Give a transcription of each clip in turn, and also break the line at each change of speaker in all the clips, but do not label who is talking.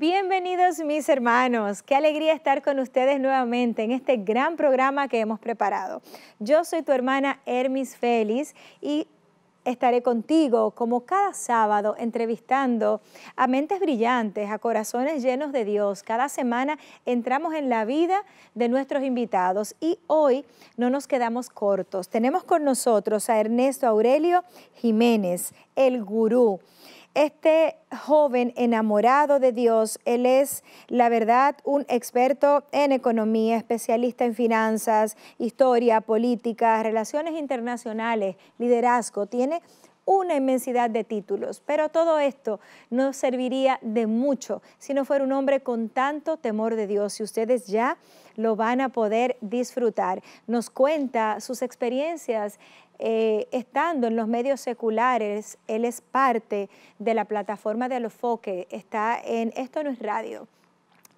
Bienvenidos mis hermanos, qué alegría estar con ustedes nuevamente en este gran programa que hemos preparado. Yo soy tu hermana Hermis Félix y estaré contigo como cada sábado entrevistando a mentes brillantes, a corazones llenos de Dios. Cada semana entramos en la vida de nuestros invitados y hoy no nos quedamos cortos. Tenemos con nosotros a Ernesto Aurelio Jiménez, el gurú. Este joven enamorado de Dios, él es, la verdad, un experto en economía, especialista en finanzas, historia, política, relaciones internacionales, liderazgo. Tiene una inmensidad de títulos, pero todo esto no serviría de mucho si no fuera un hombre con tanto temor de Dios. Si ustedes ya lo van a poder disfrutar. Nos cuenta sus experiencias eh, estando en los medios seculares. Él es parte de la plataforma de Alofoque, está en Esto no es radio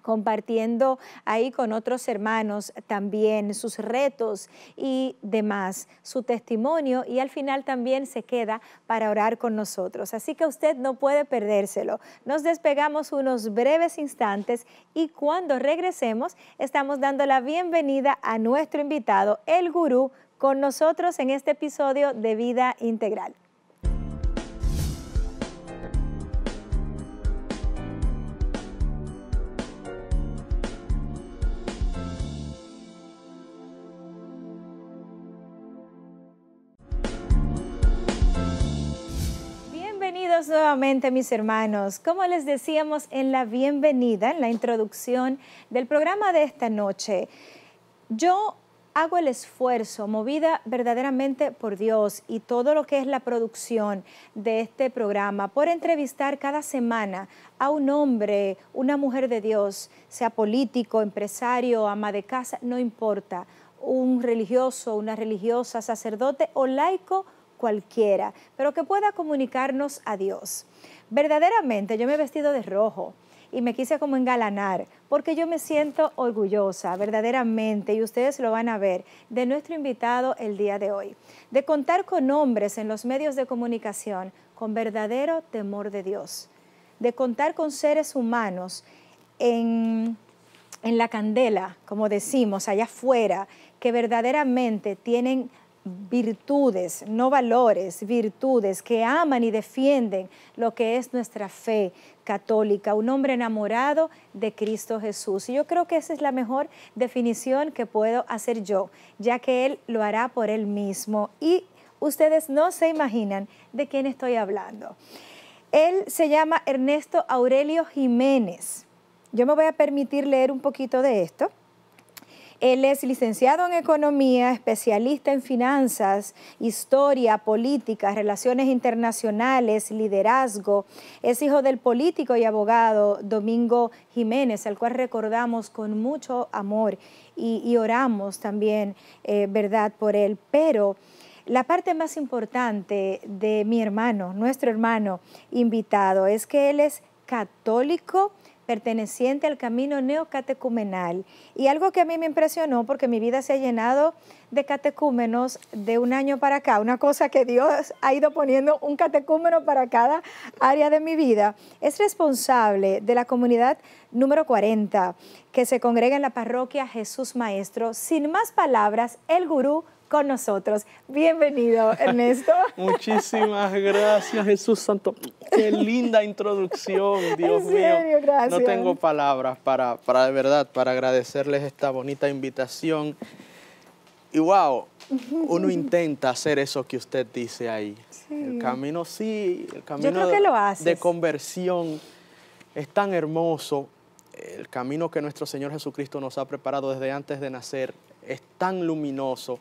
compartiendo ahí con otros hermanos también sus retos y demás, su testimonio y al final también se queda para orar con nosotros. Así que usted no puede perdérselo. Nos despegamos unos breves instantes y cuando regresemos estamos dando la bienvenida a nuestro invitado, el gurú, con nosotros en este episodio de Vida Integral. nuevamente mis hermanos. Como les decíamos en la bienvenida, en la introducción del programa de esta noche, yo hago el esfuerzo, movida verdaderamente por Dios y todo lo que es la producción de este programa, por entrevistar cada semana a un hombre, una mujer de Dios, sea político, empresario, ama de casa, no importa, un religioso, una religiosa, sacerdote o laico cualquiera, pero que pueda comunicarnos a Dios. Verdaderamente yo me he vestido de rojo y me quise como engalanar, porque yo me siento orgullosa verdaderamente, y ustedes lo van a ver, de nuestro invitado el día de hoy, de contar con hombres en los medios de comunicación con verdadero temor de Dios, de contar con seres humanos en, en la candela, como decimos, allá afuera, que verdaderamente tienen virtudes, no valores, virtudes que aman y defienden lo que es nuestra fe católica, un hombre enamorado de Cristo Jesús. Y yo creo que esa es la mejor definición que puedo hacer yo, ya que Él lo hará por Él mismo. Y ustedes no se imaginan de quién estoy hablando. Él se llama Ernesto Aurelio Jiménez. Yo me voy a permitir leer un poquito de esto él es licenciado en Economía, especialista en finanzas, historia, política, relaciones internacionales, liderazgo. Es hijo del político y abogado Domingo Jiménez, al cual recordamos con mucho amor y, oramos también, eh, ¿verdad?, por él. Pero la parte más importante de mi hermano, nuestro hermano invitado, es que él es católico perteneciente al camino neocatecumenal. Y algo que a mí me impresionó, porque mi vida se ha llenado de catecúmenos de un año para acá, una cosa que Dios ha ido poniendo un catecúmeno para cada área de mi vida, es responsable de la comunidad número 40 que se congrega en la parroquia Jesús Maestro. Sin más palabras, el gurú con nosotros. Bienvenido, Ernesto.
Muchísimas gracias, Jesús Santo. Qué linda introducción, Dios mío. No tengo palabras para, para de verdad, para agradecerles esta bonita invitación. Y wow, uno intenta hacer eso que usted dice ahí. El camino sí, el camino de conversión es tan hermoso. El camino que nuestro Señor Jesucristo nos ha preparado desde antes de nacer es tan luminoso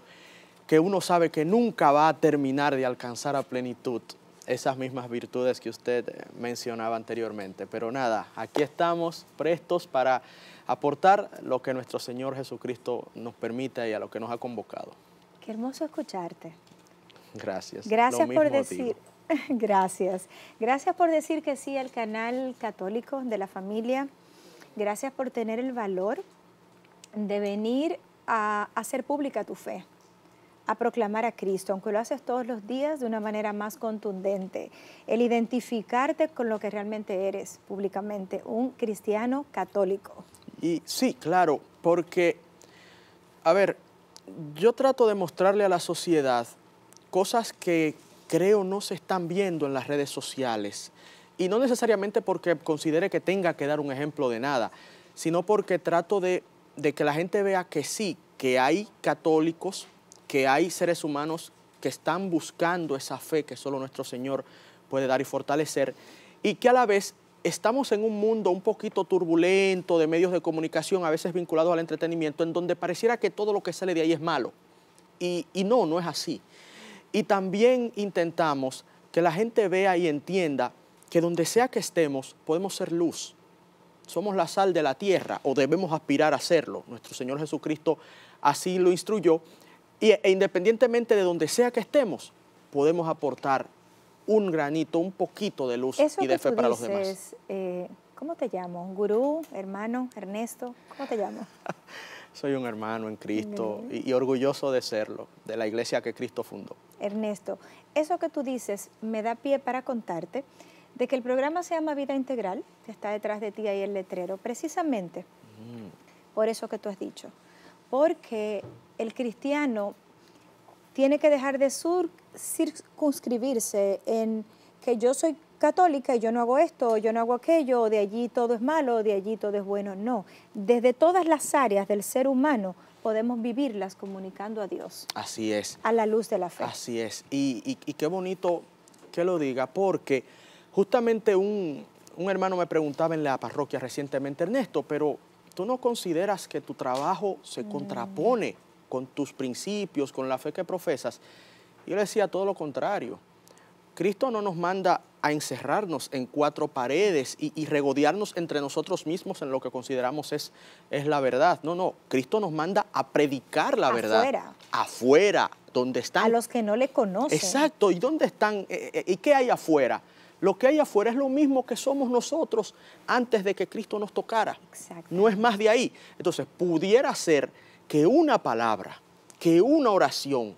que uno sabe que nunca va a terminar de alcanzar a plenitud esas mismas virtudes que usted eh, mencionaba anteriormente. Pero nada, aquí estamos prestos para aportar lo que nuestro Señor Jesucristo nos permite y a lo que nos ha convocado.
Qué hermoso escucharte.
Gracias. Gracias por decir.
Gracias. Gracias por decir que sí al canal católico de la familia. Gracias por tener el valor de venir a hacer pública tu fe a proclamar a Cristo, aunque lo haces todos los días de una manera más contundente, el identificarte con lo que realmente eres públicamente, un cristiano católico.
Y sí, claro, porque, a ver, yo trato de mostrarle a la sociedad cosas que creo no se están viendo en las redes sociales. Y no necesariamente porque considere que tenga que dar un ejemplo de nada, sino porque trato de, de que la gente vea que sí, que hay católicos que hay seres humanos que están buscando esa fe que solo nuestro Señor puede dar y fortalecer, y que a la vez estamos en un mundo un poquito turbulento de medios de comunicación, a veces vinculados al entretenimiento, en donde pareciera que todo lo que sale de ahí es malo. Y, y no, no es así. Y también intentamos que la gente vea y entienda que donde sea que estemos podemos ser luz. Somos la sal de la tierra o debemos aspirar a serlo. Nuestro Señor Jesucristo así lo instruyó y, e independientemente de donde sea que estemos, podemos aportar un granito, un poquito de luz y de fe para los demás.
Eh, ¿Cómo te llamo? ¿Gurú, hermano, Ernesto? ¿Cómo te llamo?
Soy un hermano en Cristo y, orgulloso de serlo, de la iglesia que Cristo fundó.
Ernesto, eso que tú dices me da pie para contarte de que el programa se llama Vida Integral, que está detrás de ti ahí el letrero, precisamente por eso que tú has dicho, porque el cristiano tiene que dejar de circunscribirse en que yo soy católica y yo no hago esto, yo no hago aquello, de allí todo es malo, de allí todo es bueno. No, desde todas las áreas del ser humano podemos vivirlas comunicando a Dios.
Así es.
A la luz de la fe. Así
es. Y, qué bonito que lo diga, porque justamente un, hermano me preguntaba en la parroquia recientemente, Ernesto, pero ¿tú no consideras que tu trabajo se mm. contrapone? con tus principios, con la fe que profesas. Yo le decía todo lo contrario. Cristo no nos manda a encerrarnos en cuatro paredes y, regodearnos entre nosotros mismos en lo que consideramos es, es, la verdad. No, no, Cristo nos manda a predicar la afuera. verdad. Afuera. donde están. A los que no le conocen. Exacto, ¿y dónde están? Eh, eh, ¿Y qué hay afuera? Lo que hay afuera es lo mismo que somos nosotros antes de que Cristo nos tocara. Exacto. No es más de ahí. Entonces, pudiera ser que una palabra, que una oración,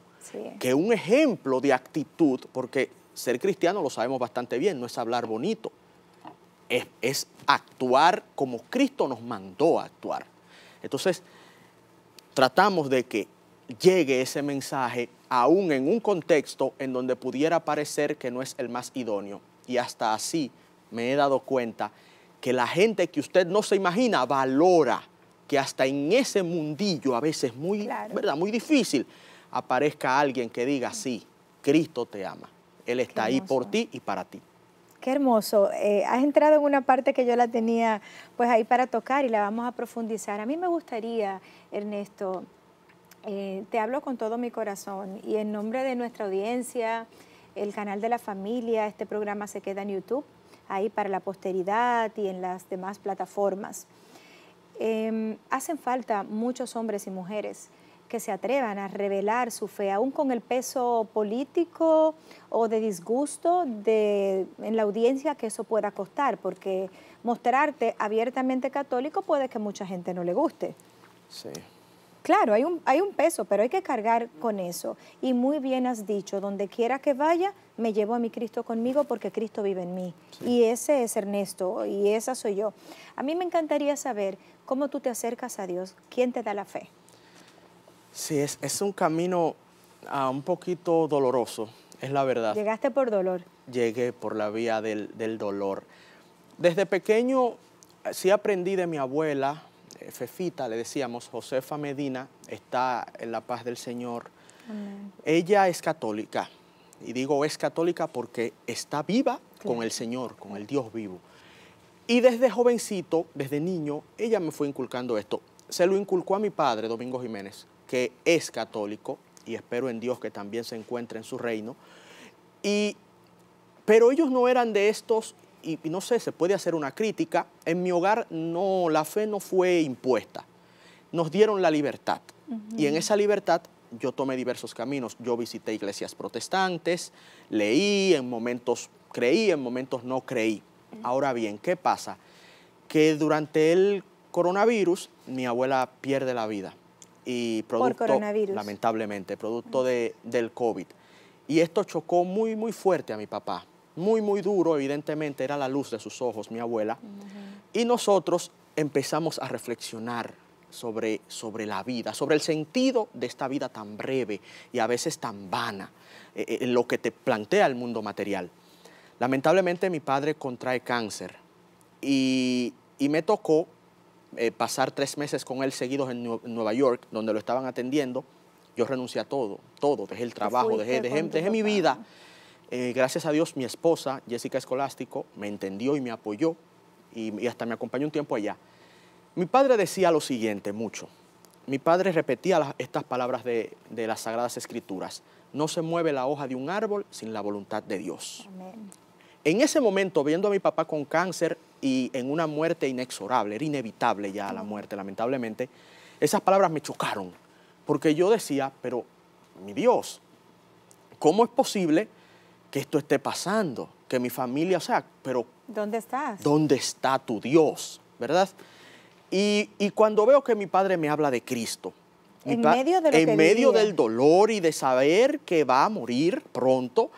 que un ejemplo de actitud, porque ser cristiano lo sabemos bastante bien, no es hablar bonito, es, es actuar como Cristo nos mandó a actuar. Entonces, tratamos de que llegue ese mensaje aún en un contexto en donde pudiera parecer que no es el más idóneo. Y hasta así me he dado cuenta que la gente que usted no se imagina valora que hasta en ese mundillo a veces muy, ¿verdad? muy difícil aparezca alguien que diga, sí, Cristo te ama. Él está ahí por ti y para ti.
Qué hermoso. Eh, has entrado en una parte que yo la tenía pues ahí para tocar y la vamos a profundizar. A mí me gustaría, Ernesto, eh, te hablo con todo mi corazón y en nombre de nuestra audiencia, el canal de la familia, este programa se queda en YouTube, ahí para la posteridad y en las demás plataformas. Em, hacen falta muchos hombres y mujeres que se atrevan a revelar su fe, aún con el peso político o de disgusto de, en la audiencia que eso pueda costar, porque mostrarte abiertamente católico puede que mucha gente no le guste. Sí. Claro, hay un, hay un peso, pero hay que cargar con eso. Y muy bien has dicho, donde quiera que vaya, me llevo a mi Cristo conmigo porque Cristo vive en mí. Y ese es Ernesto, y esa soy yo. A mí me encantaría saber cómo tú te acercas a Dios, quién te da la fe.
Sí, es, un camino ah, un poquito doloroso, es la verdad. ¿Llegaste por dolor? Llegué por la vía del, del dolor. Desde pequeño sí aprendí de mi abuela, Fefita, le decíamos, Josefa Medina, está en la paz del Señor. Ella es católica, y digo es católica porque está viva con el Señor, con el Dios vivo. Y desde jovencito, desde niño, ella me fue inculcando esto. Se lo inculcó a mi padre, Domingo Jiménez, que es católico, y espero en Dios que también se encuentre en su reino. Y, pero ellos no eran de estos y, no sé, se puede hacer una crítica. En mi hogar no, la fe no fue impuesta. Nos dieron la libertad. Y en esa libertad yo tomé diversos caminos. Yo visité iglesias protestantes, leí, en momentos creí, en momentos no creí. Ahora bien, ¿qué pasa? Que durante el coronavirus mi abuela pierde la vida. Y producto, Por coronavirus. Lamentablemente, producto de, del COVID. Y esto chocó muy, muy fuerte a mi papá muy, muy duro, evidentemente, era la luz de sus ojos, mi abuela. Y nosotros empezamos a reflexionar sobre, sobre la vida, sobre el sentido de esta vida tan breve y a veces tan vana, eh, eh, en lo que te plantea el mundo material. Lamentablemente mi padre contrae cáncer y, me tocó eh, pasar tres meses con él seguidos en, Nueva York, donde lo estaban atendiendo. Yo renuncié a todo, todo, dejé el trabajo, dejé, dejé, mi vida. Eh, gracias a Dios, mi esposa, Jessica Escolástico, me entendió y me apoyó y, hasta me acompañó un tiempo allá. Mi padre decía lo siguiente mucho. Mi padre repetía estas palabras de, las Sagradas Escrituras. No se mueve la hoja de un árbol sin la voluntad de Dios. En ese momento, viendo a mi papá con cáncer y en una muerte inexorable, era inevitable ya la muerte, lamentablemente, esas palabras me chocaron, porque yo decía, pero mi Dios, ¿cómo es posible que esto esté pasando, que mi familia, o sea, pero...
¿Dónde estás?
¿Dónde está tu Dios? ¿Verdad? Y, cuando veo que mi padre me habla de Cristo,
en medio, del
dolor y de saber que va a morir pronto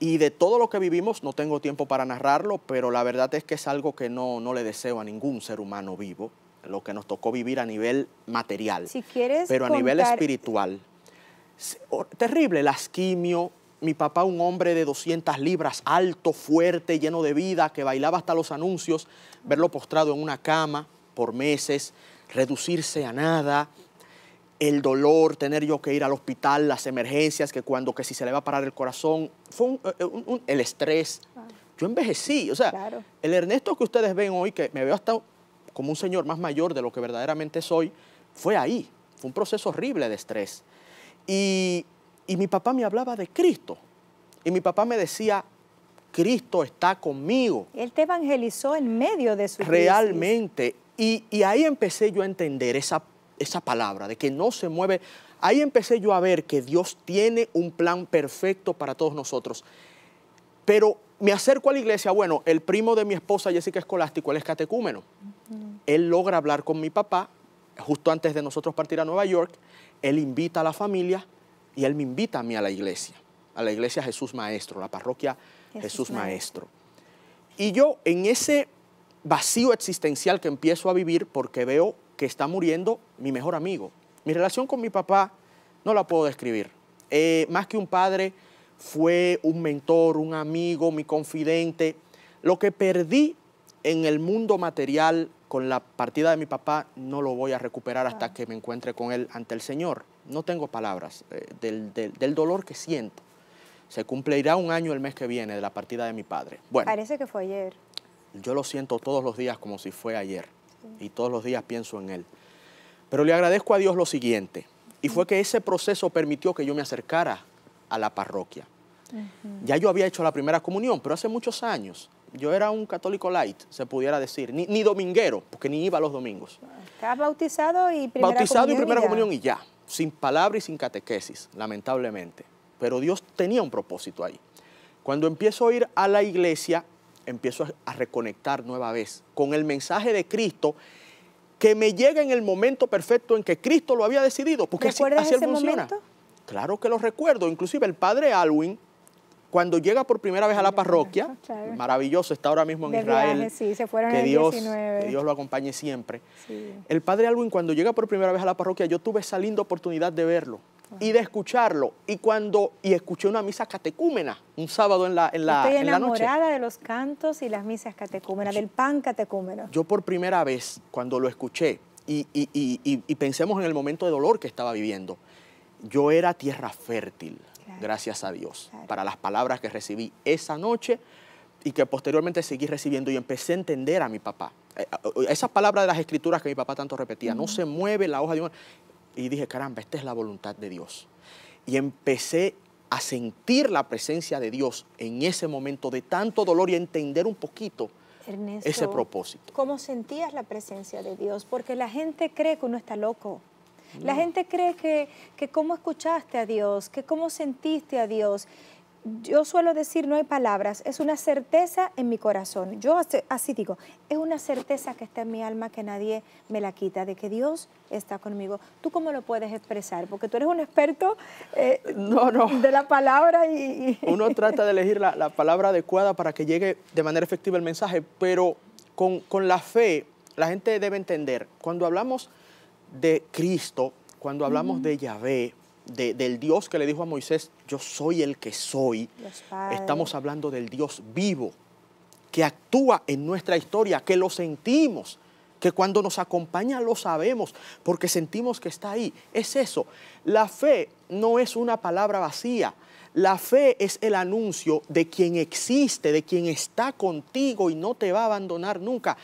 y de todo lo que vivimos, no tengo tiempo para narrarlo, pero la verdad es que es algo que no, le deseo a ningún ser humano vivo, lo que nos tocó vivir a nivel material, si
quieres pero a nivel
espiritual. Terrible, el quimio, mi papá, un hombre de 200 libras, alto, fuerte, lleno de vida, que bailaba hasta los anuncios, verlo postrado en una cama por meses, reducirse a nada, el dolor, tener yo que ir al hospital, las emergencias, que cuando que si se le va a parar el corazón, fue eh, el estrés. Yo envejecí, o sea, el Ernesto que ustedes ven hoy, que me veo hasta como un señor más mayor de lo que verdaderamente soy, fue ahí, fue un proceso horrible de estrés. Y y mi papá me hablaba de Cristo. Y mi papá me decía, Cristo está conmigo. Él te evangelizó en medio de su Realmente. Y, ahí empecé yo a entender esa, palabra, de que no se mueve. Ahí empecé yo a ver que Dios tiene un plan perfecto para todos nosotros. Pero me acerco a la iglesia, bueno, el primo de mi esposa, Jessica Escolástico, él es catecúmeno. Él logra hablar con mi papá, justo antes de nosotros partir a Nueva York, él invita a la familia, y él me invita a mí a la iglesia, a la iglesia Jesús Maestro, la parroquia Jesús, Maestro. Y yo en ese vacío existencial que empiezo a vivir porque veo que está muriendo mi mejor amigo. Mi relación con mi papá no la puedo describir. Eh, más que un padre, fue un mentor, un amigo, mi confidente. Lo que perdí en el mundo material con la partida de mi papá no lo voy a recuperar hasta que me encuentre con él ante el Señor no tengo palabras eh, del, dolor que siento. Se cumplirá un año el mes que viene de la partida de mi padre. Bueno, Parece que fue ayer. Yo lo siento todos los días como si fue ayer y todos los días pienso en él. Pero le agradezco a Dios lo siguiente, y fue que ese proceso permitió que yo me acercara a la parroquia. Ya yo había hecho la primera comunión, pero hace muchos años. Yo era un católico light, se pudiera decir, ni, ni dominguero, porque ni iba los domingos.
Estaba bautizado y primera comunión. Bautizado y primera comunión y
ya sin palabra y sin catequesis, lamentablemente. Pero Dios tenía un propósito ahí. Cuando empiezo a ir a la iglesia, empiezo a reconectar nueva vez con el mensaje de Cristo que me llega en el momento perfecto en que Cristo lo había decidido. Porque así, ese Momento? Claro que lo recuerdo. Inclusive el padre Alwin, cuando llega por primera vez a la parroquia, maravilloso, está ahora mismo en Israel.
que, Dios, Dios
lo acompañe siempre. El padre Alwin, cuando llega por primera vez a la parroquia, yo tuve esa linda oportunidad de verlo y de escucharlo. Y cuando y escuché una misa catecúmena un sábado en la, en la, Estoy enamorada
de los cantos y las misas catecúmenas, del pan catecúmeno.
Yo por primera vez, cuando lo escuché, y, y pensemos en el momento de dolor que estaba viviendo, yo era tierra fértil Gracias a Dios para las palabras que recibí esa noche y que posteriormente seguí recibiendo y empecé a entender a mi papá. Eh, eh, eh, Esas palabras de las escrituras que mi papá tanto repetía, no se mueve la hoja de una... Y dije, caramba, esta es la voluntad de Dios. Y empecé a sentir la presencia de Dios en ese momento de tanto dolor y a entender un poquito
ese propósito. ¿Cómo sentías la presencia de Dios? Porque la gente cree que uno está loco. La mm. gente cree que, cómo escuchaste a Dios, que cómo sentiste a Dios. Yo suelo decir, no hay palabras, es una certeza en mi corazón. Yo así digo, es una certeza que está en mi alma, que nadie me la quita, de que Dios está conmigo. ¿Tú cómo lo puedes expresar? Porque tú eres un experto eh,
de la palabra y... Uno trata de elegir la, palabra adecuada para que llegue de manera efectiva el mensaje, pero con, con la fe, la gente debe entender, cuando hablamos de Cristo, cuando hablamos de mm. Yahvé, del Dios que le dijo a Moisés, yo soy el que soy, estamos hablando del Dios vivo, que actúa en nuestra historia, que lo sentimos, que cuando nos acompaña lo sabemos, porque sentimos que está ahí. Es eso. La fe no es una palabra vacía. La fe es el anuncio de quien existe, de quien está contigo y no te va a abandonar nunca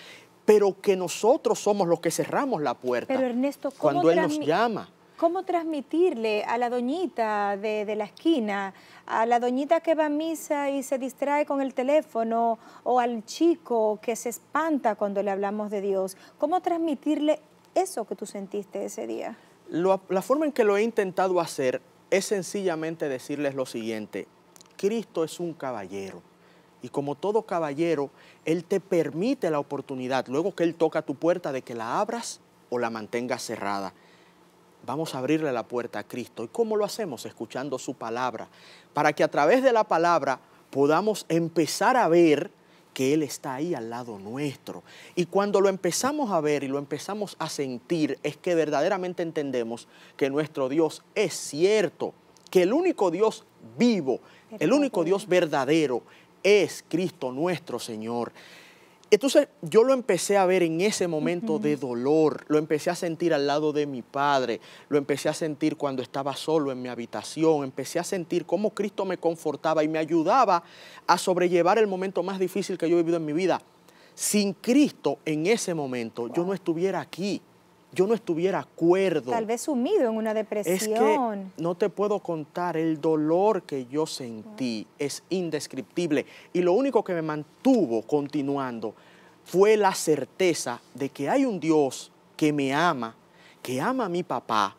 pero que nosotros somos los que cerramos la puerta. Pero Ernesto, ¿cómo cuando él nos llama.
¿Cómo transmitirle a la doñita de, la esquina, a la doñita que va a misa y se distrae con el teléfono, o al chico que se espanta cuando le hablamos de Dios? ¿Cómo transmitirle eso que tú sentiste ese día?
la forma en que lo he intentado hacer es sencillamente decirles lo siguiente, Cristo es un caballero. Y como todo caballero, Él te permite la oportunidad, luego que Él toca tu puerta, de que la abras o la mantengas cerrada. Vamos a abrirle la puerta a Cristo. ¿Y cómo lo hacemos? Escuchando su palabra. Para que a través de la palabra podamos empezar a ver que Él está ahí al lado nuestro. Y cuando lo empezamos a ver y lo empezamos a sentir, es que verdaderamente entendemos que nuestro Dios es cierto, que el único Dios vivo, el único Dios verdadero, es Cristo nuestro Señor. Entonces yo lo empecé a ver en ese momento de dolor, lo empecé a sentir al lado de mi padre, lo empecé a sentir cuando estaba solo en mi habitación, empecé a sentir cómo Cristo me confortaba y me ayudaba a sobrellevar el momento más difícil que yo he vivido en mi vida. Sin Cristo en ese momento yo no estuviera aquí yo no estuviera acuerdo. Tal
vez sumido en una depresión. Es que
no te puedo contar el dolor que yo sentí. Es indescriptible. Y lo único que me mantuvo continuando fue la certeza de que hay un Dios que me ama, que ama a mi papá,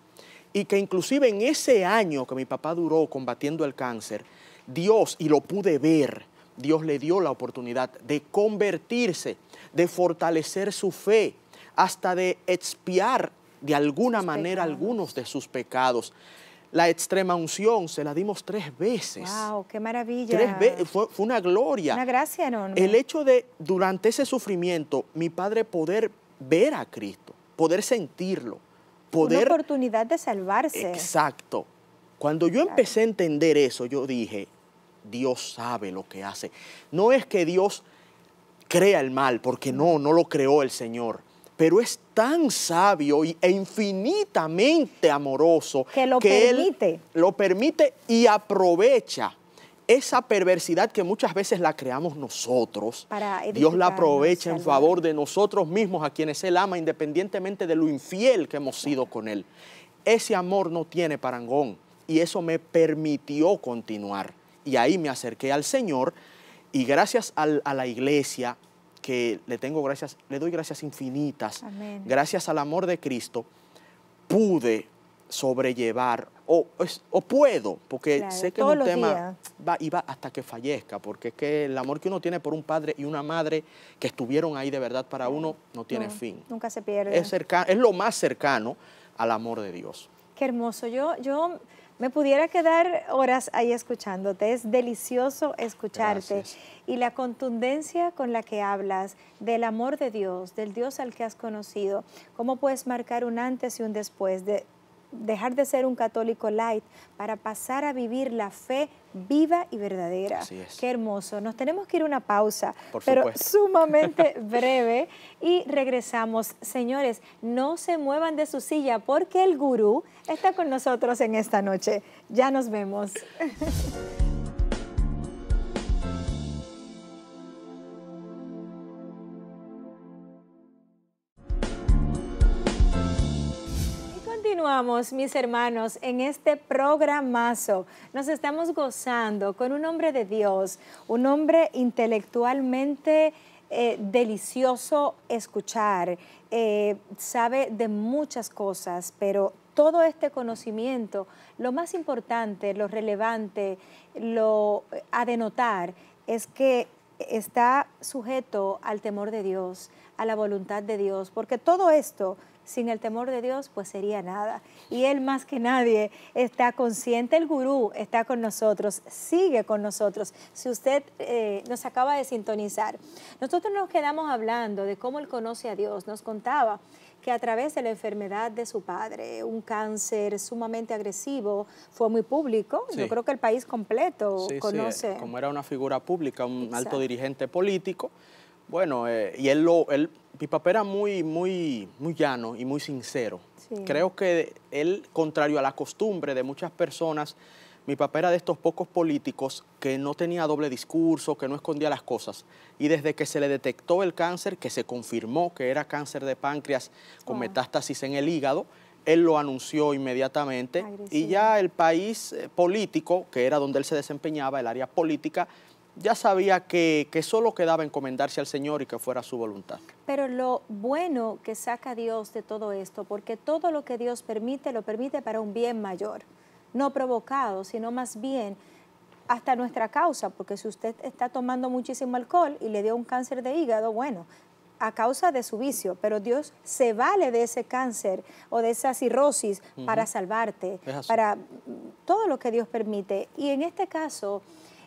y que inclusive en ese año que mi papá duró combatiendo el cáncer, Dios, y lo pude ver, Dios le dio la oportunidad de convertirse, de fortalecer su fe, hasta de expiar de alguna manera algunos de sus pecados. La extrema unción se la dimos tres veces.
¡Wow! ¡Qué maravilla!
veces, fue, una gloria. Una
gracia enorme. El
hecho de, durante ese sufrimiento, mi padre poder ver a Cristo, poder sentirlo, poder... Una oportunidad de salvarse. Exacto. Cuando yo empecé a entender eso, yo dije, Dios sabe lo que hace. No es que Dios crea el mal, porque no, no lo creó el Señor pero es tan sabio e infinitamente amoroso que lo permite. Él lo permite y aprovecha esa perversidad que muchas veces la creamos nosotros,
Dios la aprovecha en
favor de nosotros mismos, a quienes Él ama, independientemente de lo infiel que hemos sido con Él. Ese amor no tiene parangón y eso me permitió continuar. Y ahí me acerqué al Señor y gracias a la iglesia, que le tengo gracias, le doy gracias infinitas. Gracias al amor de Cristo, pude sobrellevar o, o puedo, porque sé que es un tema va y va hasta que fallezca, porque es que el amor que uno tiene por un padre y una madre que estuvieron ahí de verdad para uno no tiene fin.
Nunca se pierde. Es,
es lo más cercano al amor de Dios.
Qué hermoso. Yo, yo me pudiera quedar horas ahí escuchándote, es delicioso escucharte y la contundencia con la que hablas del amor de Dios, del Dios al que has conocido, cómo puedes marcar un antes y un después de dejar de ser un católico light para pasar a vivir la fe viva y verdadera. Qué hermoso. Nos tenemos que ir a una pausa,
pero sumamente
breve. Y regresamos. Señores, no se muevan de su silla porque el gurú está con nosotros en esta noche. Ya nos vemos. continuamos, mis hermanos, en este programazo. Nos estamos gozando con un hombre de Dios, un hombre intelectualmente eh, delicioso escuchar, eh, sabe de muchas cosas, pero todo este conocimiento, lo más importante, lo relevante, lo a denotar es que está sujeto al temor de Dios, a la voluntad de Dios, porque todo esto sin el temor de Dios, pues sería nada. Y Él más que nadie está consciente, el gurú está con nosotros, sigue con nosotros. Si usted eh, nos acaba de sintonizar, nosotros nos quedamos hablando de cómo Él conoce a Dios, nos contaba que a través de la enfermedad de su padre, un cáncer sumamente agresivo, fue muy público. Yo creo que el país completo conoce. Como
era una figura pública, un alto dirigente político, bueno, eh, y él lo, él, era muy, muy, muy llano y muy sincero. Creo que él, contrario a la costumbre de muchas personas, mi papá era de estos pocos políticos que no tenía doble discurso, que no escondía las cosas. Y desde que se le detectó el cáncer, que se confirmó que era cáncer de páncreas con ah. metástasis en el hígado, él lo anunció inmediatamente y ya el país eh, político, que era donde él se desempeñaba, el área política, ya sabía que, solo quedaba encomendarse al Señor y que fuera su voluntad.
Pero lo bueno que saca Dios de todo esto, porque todo lo que Dios permite, lo permite para un bien mayor, no provocado, sino más bien hasta nuestra causa, porque si usted está tomando muchísimo alcohol y le dio un cáncer de hígado, bueno, a causa de su vicio, pero Dios se vale de ese cáncer o de esa cirrosis para salvarte, para todo lo que Dios permite. Y en este caso,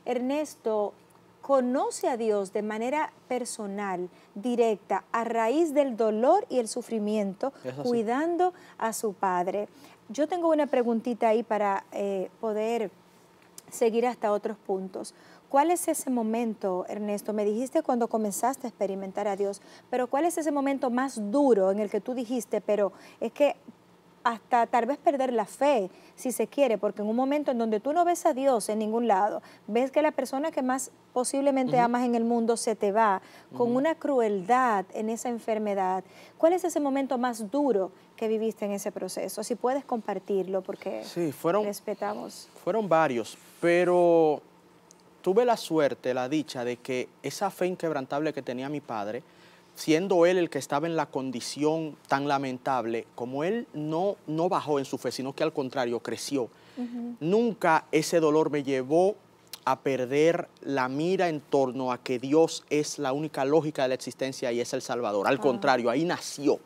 Ernesto, conoce a Dios de manera personal, directa, a raíz del dolor y el sufrimiento, cuidando a su padre. Yo tengo una preguntita ahí para eh, poder seguir hasta otros puntos. ¿Cuál es ese momento, Ernesto? Me dijiste cuando comenzaste a experimentar a Dios, pero ¿cuál es ese momento más duro en el que tú dijiste, pero es que hasta tal vez perder la fe, si se quiere, porque en un momento en donde tú no ves a Dios en ningún lado, ves que la persona que más posiblemente amas en el mundo se te va con una crueldad en esa enfermedad. ¿Cuál es ese momento más duro que viviste en ese proceso? Si puedes compartirlo, porque
sí, respetamos. Fueron varios, pero tuve la suerte, la dicha de que esa fe inquebrantable que tenía mi padre, siendo él el que estaba en la condición tan lamentable, como él no, no bajó en su fe, sino que al contrario creció, nunca ese dolor me llevó a perder la mira en torno a que Dios es la única lógica de la existencia y es el Salvador. Al ah. contrario, ahí nació.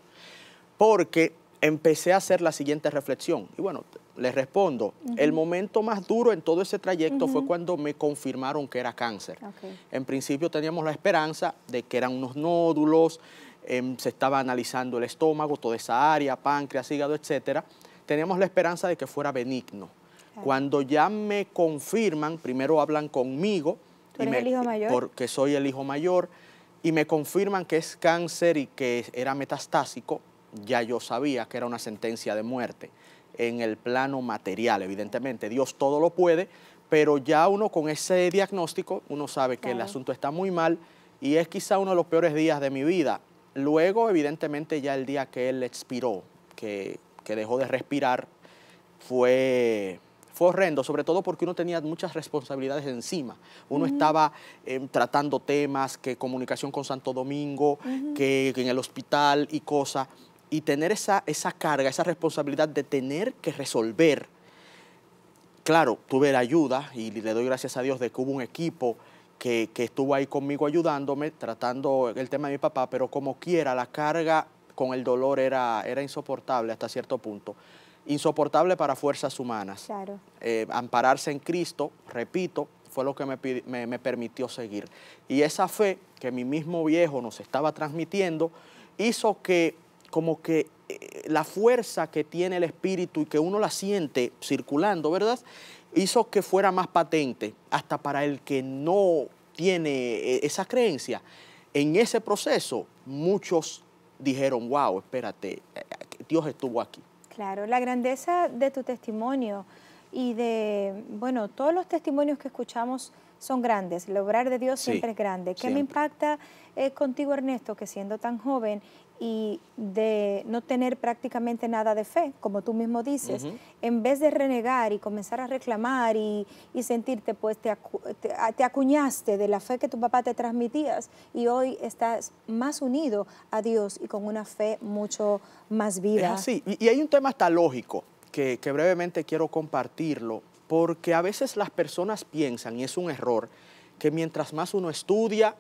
Porque empecé a hacer la siguiente reflexión. Y bueno, les respondo, el momento más duro en todo ese trayecto fue cuando me confirmaron que era cáncer. En principio teníamos la esperanza de que eran unos nódulos, em, se estaba analizando el estómago, toda esa área, páncreas, hígado, etcétera. Teníamos la esperanza de que fuera benigno. Cuando ya me confirman, primero hablan conmigo. Porque soy el hijo mayor. Y me confirman que es cáncer y que era metastásico ya yo sabía que era una sentencia de muerte en el plano material, evidentemente. Dios todo lo puede, pero ya uno con ese diagnóstico, uno sabe que el asunto está muy mal y es quizá uno de los peores días de mi vida. Luego, evidentemente, ya el día que él expiró, que, dejó de respirar, fue horrendo, sobre todo porque uno tenía muchas responsabilidades encima. Uno estaba em, tratando temas, que comunicación con Santo Domingo, que, que, en el hospital y cosas y tener esa, esa carga, esa responsabilidad de tener que resolver. Claro, tuve la ayuda y le doy gracias a Dios de que hubo un equipo que, estuvo ahí conmigo ayudándome, tratando el tema de mi papá, pero como quiera, la carga con el dolor era, era insoportable hasta cierto punto. Insoportable para fuerzas humanas. Eh, ampararse en Cristo, repito, fue lo que me, me, permitió seguir. Y esa fe que mi mismo viejo nos estaba transmitiendo hizo que como que eh, la fuerza que tiene el espíritu y que uno la siente circulando, ¿verdad? Hizo que fuera más patente hasta para el que no tiene eh, esa creencia. En ese proceso, muchos dijeron, wow, espérate, eh, Dios estuvo aquí.
Claro, la grandeza de tu testimonio y de, bueno, todos los testimonios que escuchamos son grandes, el obrar de Dios siempre es grande. ¿Qué me impacta contigo, Ernesto, que siendo tan joven y de no tener prácticamente nada de fe, como tú mismo dices, en vez de renegar y comenzar a reclamar y, sentirte, pues ah, te, acuñaste de la fe que tu papá te transmitías y hoy estás más unido a Dios y con una fe mucho más viva. Es así,
y, hay un tema hasta lógico que brevemente quiero compartirlo, porque a veces las personas piensan, y es un error, que mientras más uno estudia,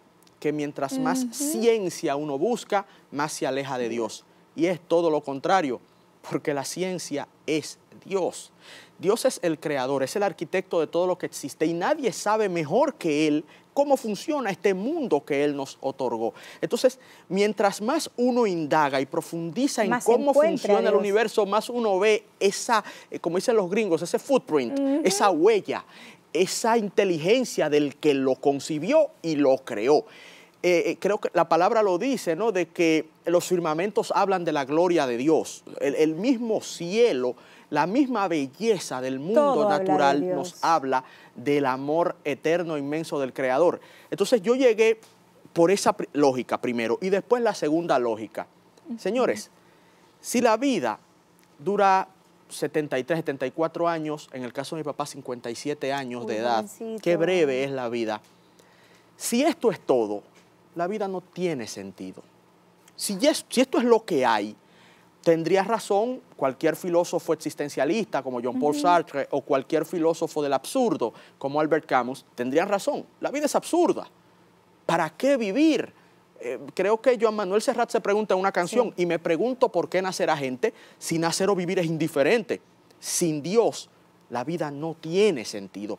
mientras más ciencia uno busca, más se aleja de Dios. Y es todo lo contrario, porque la ciencia es Dios. Dios es el creador, es el arquitecto de todo lo que existe y nadie sabe mejor que Él cómo funciona este mundo que Él nos otorgó. Entonces, mientras más uno indaga y profundiza en cómo funciona el universo, más uno ve esa, eh, como dicen los gringos, ese footprint, esa huella, esa inteligencia del que lo concibió y lo creó. Eh, eh, creo que la palabra lo dice, ¿no? De que los firmamentos hablan de la gloria de Dios. El, mismo cielo, la misma belleza del mundo natural nos habla del amor eterno e inmenso del Creador. Entonces yo llegué por esa lógica primero y después la segunda lógica. Señores, si la vida dura 73, 74 años, en el caso de mi papá 57 años de edad, qué breve es la vida. Si esto es todo, la vida no tiene sentido. Si, esto es lo que hay, tendría razón cualquier filósofo existencialista como John Paul Sartre o cualquier filósofo del absurdo como Albert Camus, tendrían razón. La vida es absurda. ¿Para qué vivir? Eh, creo que Joan Manuel Serrat se pregunta en una canción y me pregunto por qué nacer a gente si nacer o vivir es indiferente. Sin Dios, la vida no tiene sentido.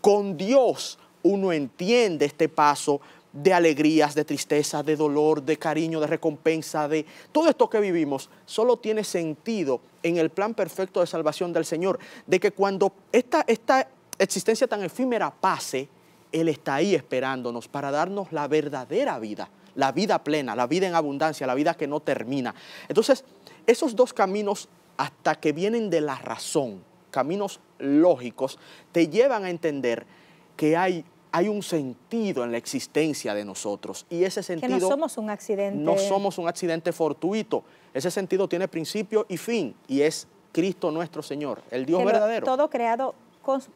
Con Dios uno entiende este paso de alegrías, de tristeza, de dolor, de cariño, de recompensa, de todo esto que vivimos, solo tiene sentido en el plan perfecto de salvación del Señor, de que cuando esta, esta existencia tan efímera pase, Él está ahí esperándonos para darnos la verdadera vida, la vida plena, la vida en abundancia, la vida que no termina. Entonces, esos dos caminos hasta que vienen de la razón, caminos lógicos, te llevan a entender que hay hay un sentido en la existencia de nosotros. Y ese sentido... Que no somos
un accidente. No somos
un accidente fortuito. Ese sentido tiene principio y fin, y es Cristo nuestro Señor, el Dios verdadero. Todo
creado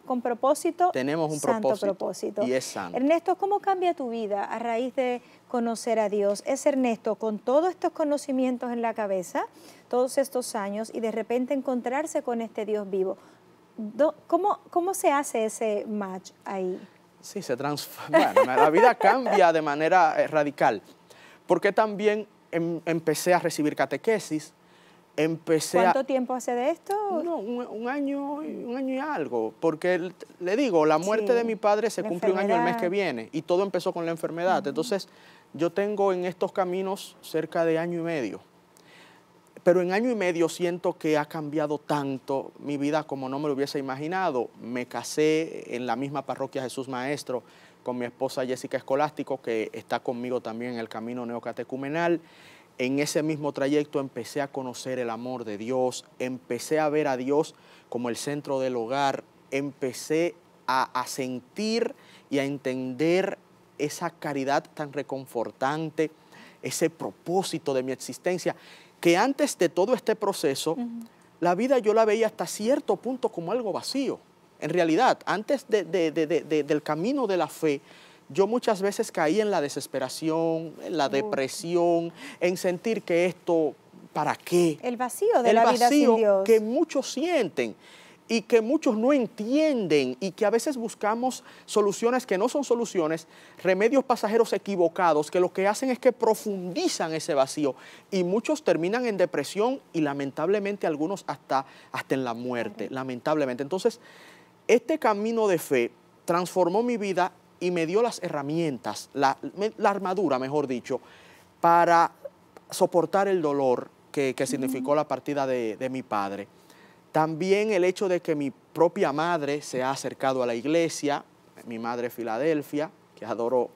con, propósito. Tenemos un santo propósito, Y es santo. Ernesto, ¿cómo cambia tu vida a raíz de conocer a Dios? Es Ernesto con todos estos conocimientos en la cabeza, todos estos años, y de repente encontrarse con este Dios vivo. ¿Cómo, cómo se hace ese match ahí?
Sí, se transforma. la vida cambia de manera eh, radical. Porque también em, empecé a recibir catequesis. Empecé ¿Cuánto
tiempo hace de esto? No, un, año, un año y
algo. Porque le digo, la muerte de mi padre se cumple un año el mes que viene. Y todo empezó con la enfermedad. Entonces, yo tengo en estos caminos cerca de año y medio pero en año y medio siento que ha cambiado tanto mi vida como no me lo hubiese imaginado. Me casé en la misma parroquia Jesús Maestro con mi esposa Jessica Escolástico, que está conmigo también en el camino neocatecumenal. En ese mismo trayecto empecé a conocer el amor de Dios, empecé a ver a Dios como el centro del hogar, empecé a, sentir y a entender esa caridad tan reconfortante, ese propósito de mi existencia que antes de todo este proceso, la vida yo la veía hasta cierto punto como algo vacío. En realidad, antes de, del camino de la fe, yo muchas veces caí en la desesperación, en la depresión, en sentir que esto, ¿para qué? El
vacío de la vida sin Dios. que
muchos sienten y que muchos no entienden y que a veces buscamos soluciones que no son soluciones, remedios pasajeros equivocados que lo que hacen es que profundizan ese vacío y muchos terminan en depresión y lamentablemente algunos hasta, hasta en la muerte, lamentablemente. Entonces, este camino de fe transformó mi vida y me dio las herramientas, la, armadura, mejor dicho, para soportar el dolor que, significó la partida de, de mi padre. También el hecho de que mi propia madre se ha acercado a la iglesia, mi madre Filadelfia, que adoró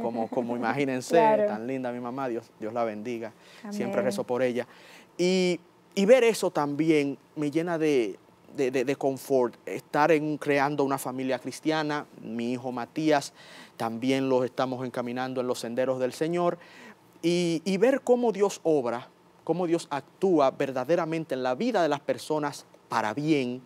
como, como imagínense, tan linda mi mamá, Dios, Dios la bendiga, siempre rezo por ella. Y, ver eso también me llena de, confort, estar en, creando una familia cristiana, mi hijo Matías, también los estamos encaminando en los senderos del Señor, y, y ver cómo Dios obra, cómo Dios actúa verdaderamente en la vida de las personas para bien,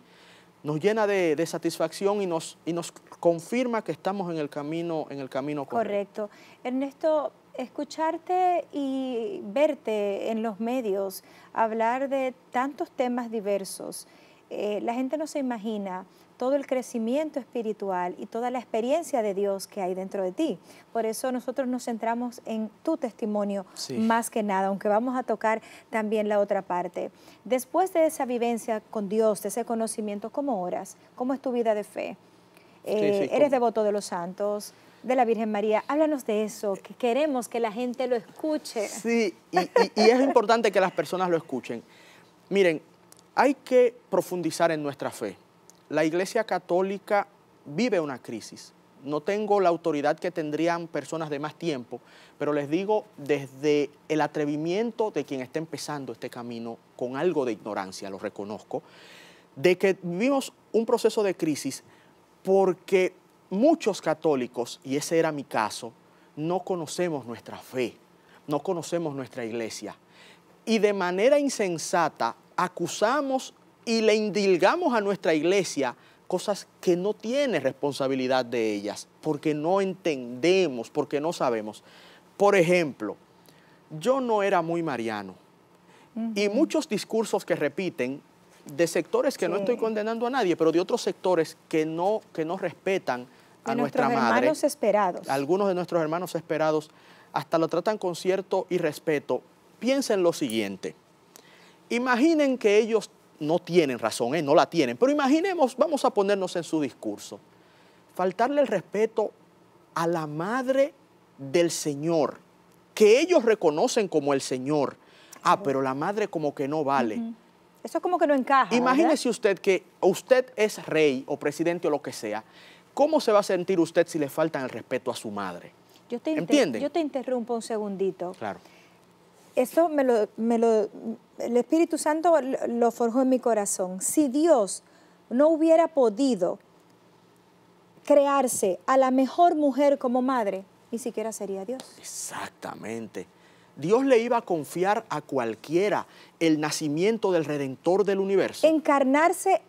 nos llena de, satisfacción y nos, y nos confirma que estamos en el camino, en el camino correcto. Ernesto,
escucharte y verte en los medios hablar de tantos temas diversos, eh, la gente no se imagina todo el crecimiento espiritual y toda la experiencia de Dios que hay dentro de ti. Por eso nosotros nos centramos en tu testimonio más que nada, aunque vamos a tocar también la otra parte. Después de esa vivencia con Dios, de ese conocimiento, ¿cómo oras? ¿Cómo es tu vida de fe? Eh, ¿Eres devoto de los santos? de la Virgen María. Háblanos de eso, que queremos que la gente lo escuche.
Sí, y, es importante que las personas lo escuchen. Miren, hay que profundizar en nuestra fe la Iglesia Católica vive una crisis. No tengo la autoridad que tendrían personas de más tiempo, pero les digo desde el atrevimiento de quien está empezando este camino con algo de ignorancia, lo reconozco, de que vivimos un proceso de crisis porque muchos católicos, y ese era mi caso, no conocemos nuestra fe, no conocemos nuestra iglesia. Y de manera insensata acusamos y le indilgamos a nuestra iglesia cosas que no tiene responsabilidad de ellas, porque no entendemos, porque no sabemos. Por ejemplo, yo no era muy mariano y muchos discursos que repiten de sectores que no estoy condenando a nadie, pero de otros sectores que no, que no respetan a nuestra nuestros Hermanos
esperados.
Algunos de nuestros hermanos esperados hasta lo tratan con cierto irrespeto. Piensen lo siguiente. Imaginen que ellos no tienen razón, ¿eh? no la tienen. Pero imaginemos, vamos a ponernos en su discurso, faltarle el respeto a la madre del Señor, que ellos reconocen como el Señor. Ah, pero la madre como que no vale.
Eso como que no encaja. Imagínese
usted que usted es rey o presidente o lo que sea. ¿Cómo se va a sentir usted si le faltan el respeto a su madre?
Yo ¿Entiende? Yo te interrumpo un segundito. Claro eso me lo, me lo, el Espíritu Santo lo forjó en mi corazón. Si Dios no hubiera podido crearse a la mejor mujer como madre, ni siquiera sería Dios.
Exactamente. Dios le iba a confiar a cualquiera el nacimiento del Redentor del universo. Encarnarse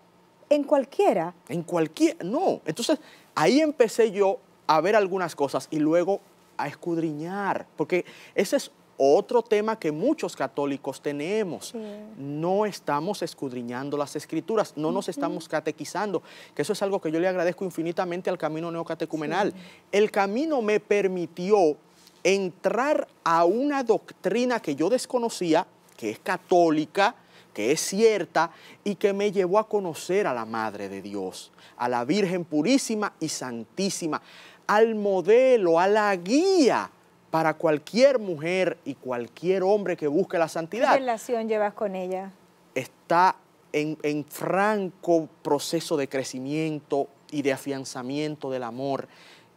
en cualquiera. En cualquier, no. Entonces, ahí empecé yo a ver algunas cosas y luego a escudriñar, porque ese es otro tema que muchos católicos tenemos. No estamos escudriñando las escrituras, no nos estamos catequizando, que eso es algo que yo le agradezco infinitamente al camino neocatecumenal. El camino me permitió entrar a una doctrina que yo desconocía, que es católica, que es cierta y que me llevó a conocer a la Madre de Dios, a la Virgen Purísima y Santísima, al modelo, a la guía para cualquier mujer y cualquier hombre que busque la santidad. ¿Qué
relación llevas con ella?
Está en, franco proceso de crecimiento y de afianzamiento del amor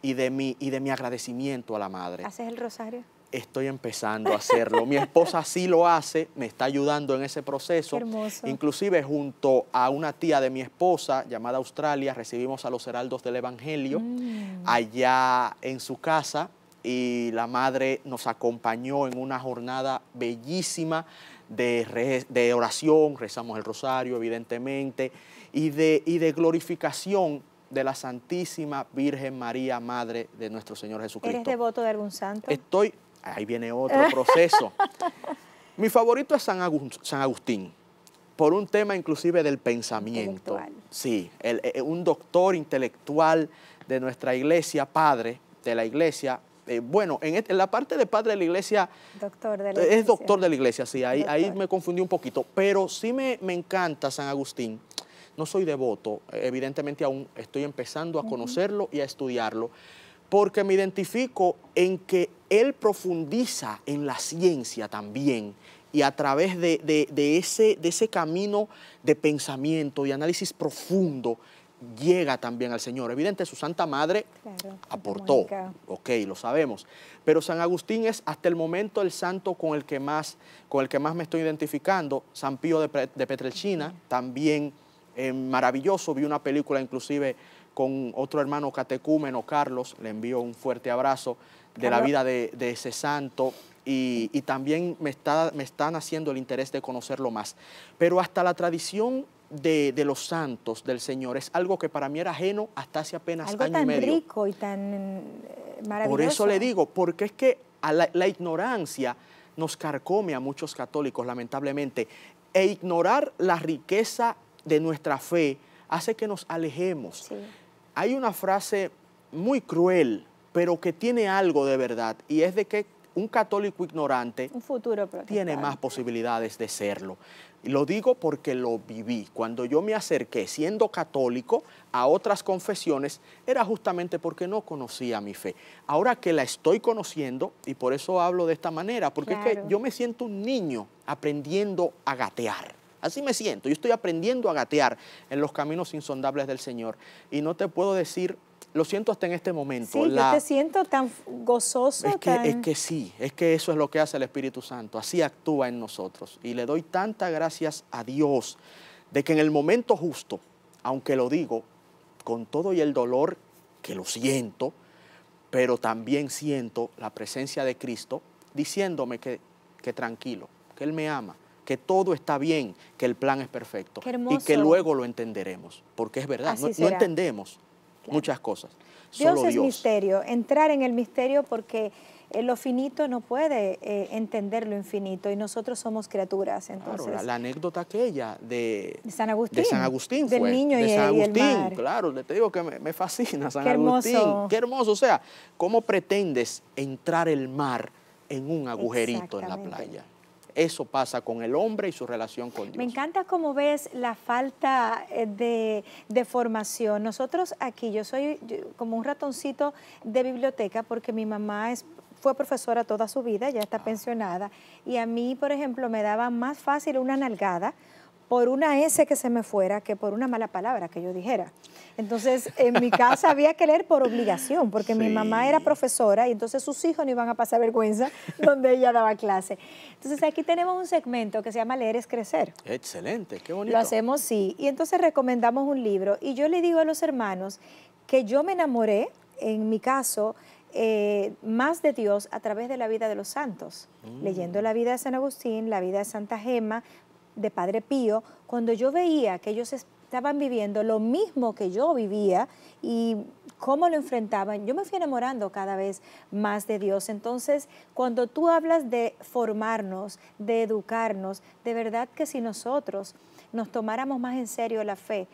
y de, mi, y de mi agradecimiento a la madre.
¿Haces el rosario?
Estoy empezando a hacerlo. mi esposa sí lo hace, me está ayudando en ese proceso. hermoso. Inclusive junto a una tía de mi esposa llamada Australia, recibimos a los heraldos del Evangelio mm. allá en su casa y la madre nos acompañó en una jornada bellísima de, oración, rezamos el rosario evidentemente, y de, y de glorificación de la Santísima Virgen María, Madre de nuestro Señor Jesucristo. ¿Eres
devoto de algún santo?
Estoy, ahí viene otro proceso. Mi favorito es San, Agustín, por un tema inclusive del pensamiento. Sí, eh, un doctor intelectual de nuestra iglesia, padre de la iglesia, eh, bueno, este, en, la parte de padre de la iglesia...
Doctor de la eh, Es doctor de la
iglesia, sí, ahí, me confundí un poquito, pero sí me, encanta San Agustín. No soy devoto, evidentemente aún estoy empezando a conocerlo y a estudiarlo, porque me identifico en que él profundiza en la ciencia también y a través de, ese, de ese camino de pensamiento, y análisis profundo, llega también al Señor. Evidente, su Santa Madre aportó, ok, lo sabemos. Pero San Agustín es hasta el momento el santo con el que más, con el que más me estoy identificando. San Pío de, de Petrelchina, también eh, maravilloso. Vi una película inclusive con otro hermano catecúmeno, Carlos, le envío un fuerte abrazo de la vida de, ese santo. Y, también me, está, me están haciendo el interés de conocerlo más. Pero hasta la tradición de, los santos del Señor. Es algo que para mí era ajeno hasta hace apenas año y medio. tan
rico y tan maravilloso. Eh, Por eso le digo,
porque es que la, ignorancia nos carcome a muchos católicos, lamentablemente. E ignorar la riqueza de nuestra fe hace que nos alejemos. Hay una frase muy cruel, pero que tiene algo de verdad, y es de que un católico ignorante tiene más posibilidades de serlo. Lo digo porque lo viví. Cuando yo me acerqué siendo católico a otras confesiones, era justamente porque no conocía mi fe. Ahora que la estoy conociendo, y por eso hablo de esta manera, porque es que yo me siento un niño aprendiendo a gatear. Así me siento, yo estoy aprendiendo a gatear en los caminos insondables del Señor. Y no te puedo decir lo siento hasta en este momento. Sí, yo te
siento tan gozoso. Es que, es que
sí, es que eso es lo que hace el Espíritu Santo, así actúa en nosotros. Y le doy tantas gracias a Dios de que en el momento justo, aunque lo digo con todo y el dolor que lo siento, pero también siento la presencia de Cristo diciéndome que, tranquilo, que Él me ama, que todo está bien, que el plan es perfecto y que luego lo entenderemos, porque es verdad, no entendemos, Muchas cosas. Dios es
misterio, entrar en el misterio porque eh, lo finito no puede eh, entender lo infinito y nosotros somos criaturas. Entonces, la,
anécdota aquella de, San Agustín. del niño y, San Agustín, claro, te digo que me, fascina San Agustín. Qué hermoso. O sea, ¿cómo pretendes entrar el mar en un agujerito en la playa? Eso pasa con el hombre y su relación con Dios. Me
encanta cómo ves la falta eh, de, formación. Nosotros aquí, yo soy como un ratoncito de biblioteca porque mi mamá fue profesora toda su vida, ya está ah. pensionada, y a mí, por ejemplo, me daba más fácil una nalgada por una S que se me fuera que por una mala palabra que yo dijera. Entonces, en mi casa había que leer por obligación, porque mi mamá era profesora y entonces sus hijos no iban a pasar vergüenza donde ella daba clase. Entonces, aquí tenemos un segmento que se llama Leer es Crecer.
Excelente, qué bonito. Lo
hacemos, sí. Y entonces recomendamos un libro. Y yo le digo a los hermanos que yo me enamoré, en mi caso, eh, más de Dios a través de la vida de los santos, mm. leyendo la vida de San Agustín, la vida de Santa Gema, de Padre Pío, cuando yo veía que ellos estaban viviendo lo mismo que yo vivía y cómo lo enfrentaban, yo me fui enamorando cada vez más de Dios. Entonces, cuando tú hablas de formarnos, de educarnos, de verdad que si nosotros nos tomáramos más en serio la fe,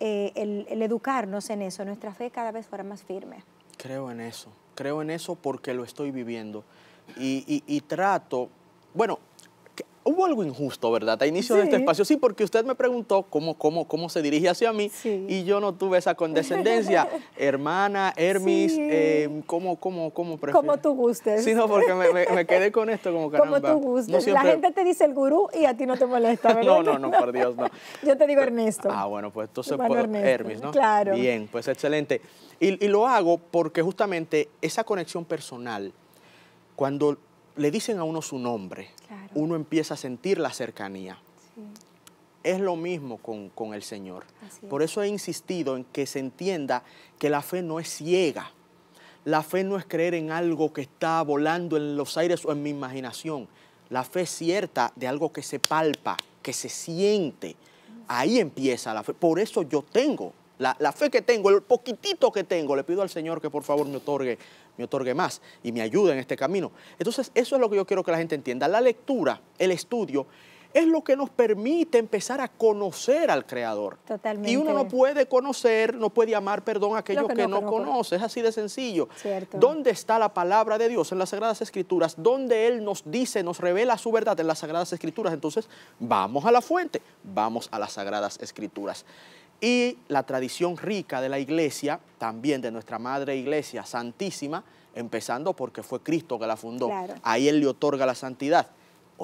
eh, el, educarnos en eso, nuestra fe cada vez fuera más firme.
Creo en eso, creo en eso porque lo estoy viviendo. y, trato, bueno, Hubo algo injusto, ¿verdad? A inicio de este espacio. Sí, porque usted me preguntó cómo, cómo, cómo se dirige hacia mí y yo no tuve esa condescendencia. Hermana, Hermis, em, ¿cómo, cómo, cómo Como
tú gustes. Sí, no, porque
me, quedé con esto como caramba. Como tú gustes. La gente
te dice el gurú y a ti no te molesta, ¿verdad? no, no, no, por
Dios, no. yo te digo Ernesto. Ah, bueno, pues entonces bueno, Hermis, ¿no? Claro. Bien, pues excelente. y lo hago porque justamente esa conexión personal, cuando le dicen a uno su nombre, uno empieza a sentir la cercanía. Es lo mismo con, el Señor. Por eso he insistido en que se entienda que la fe no es ciega. La fe no es creer en algo que está volando en los aires o en mi imaginación. La fe es cierta de algo que se palpa, que se siente. Ahí empieza la fe. Por eso yo tengo la, fe que tengo, el poquitito que tengo, le pido al Señor que por favor me otorgue, me otorgue más y me ayude en este camino. Entonces, eso es lo que yo quiero que la gente entienda. La lectura, el estudio, es lo que nos permite empezar a conocer al Creador.
Totalmente. Y uno no
puede conocer, no puede amar, perdón, a aquello que, no, conoce. Es así de sencillo. ¿Dónde está la palabra de Dios en las Sagradas Escrituras? ¿Dónde Él nos dice, nos revela su verdad en las Sagradas Escrituras? Entonces, vamos a la fuente, vamos a las Sagradas Escrituras y la tradición rica de la iglesia, también de nuestra Madre Iglesia Santísima, empezando porque fue Cristo que la fundó. Ahí Él le otorga la santidad.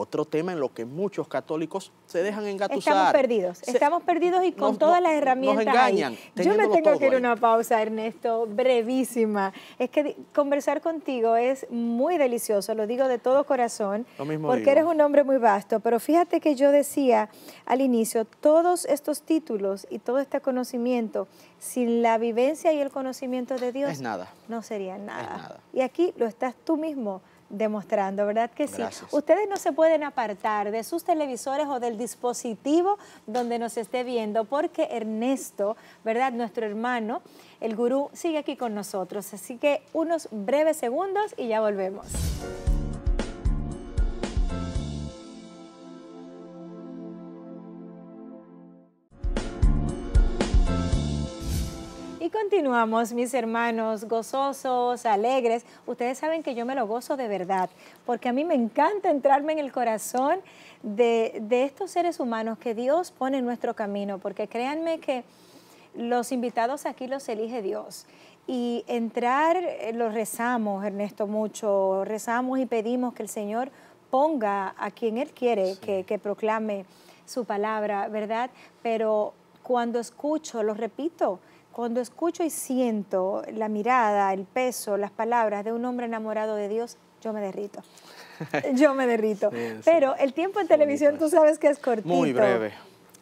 Otro tema en lo que muchos católicos se dejan engatusar. Estamos perdidos,
estamos perdidos y con todas las herramientas. Nos engañan. Yo me tengo que ir una pausa, Ernesto, brevísima. Es que conversar contigo es muy delicioso, lo digo de todo corazón, porque eres un hombre muy vasto. Pero fíjate que yo decía al inicio, todos estos títulos y todo este conocimiento, sin la vivencia y el conocimiento de Dios, no sería nada. Y aquí lo estás tú mismo demostrando, ¿verdad que sí? Ustedes no se pueden apartar de sus televisores o del dispositivo donde nos esté viendo, porque Ernesto, ¿verdad? Nuestro hermano, el gurú, sigue aquí con nosotros. Así que unos breves segundos y ya volvemos. Y continuamos, mis hermanos, gozosos, alegres. Ustedes saben que yo me lo gozo de verdad, porque a mí me encanta entrarme en el corazón de, estos seres humanos que Dios pone en nuestro camino, porque créanme que los invitados aquí los elige Dios. Y entrar, eh, lo rezamos, Ernesto, mucho, rezamos y pedimos que el Señor ponga a quien Él quiere que, que proclame su palabra, ¿verdad? Pero cuando escucho, lo repito, cuando escucho y siento la mirada, el peso, las palabras de un hombre enamorado de Dios, yo me derrito. Yo me derrito. Pero el tiempo en televisión tú sabes que es cortito. Muy breve.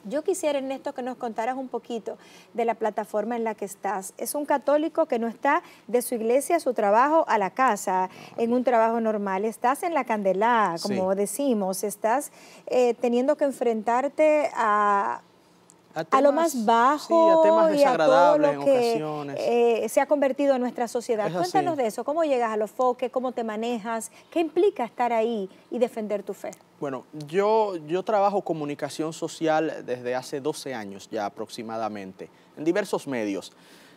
Yo quisiera, Ernesto, que nos contaras un poquito de la plataforma en la que estás. Es un católico que no está de su iglesia su trabajo a la casa, en un trabajo normal. Estás en la candelada, como decimos. Estás eh, teniendo que enfrentarte a a, lo más bajo a y a todo lo que eh, se ha convertido en nuestra sociedad. Cuéntanos de eso, cómo llegas a los foques, cómo te manejas, qué implica estar ahí y defender tu fe.
Bueno, yo, yo trabajo comunicación social desde hace 12 años ya aproximadamente, en diversos medios.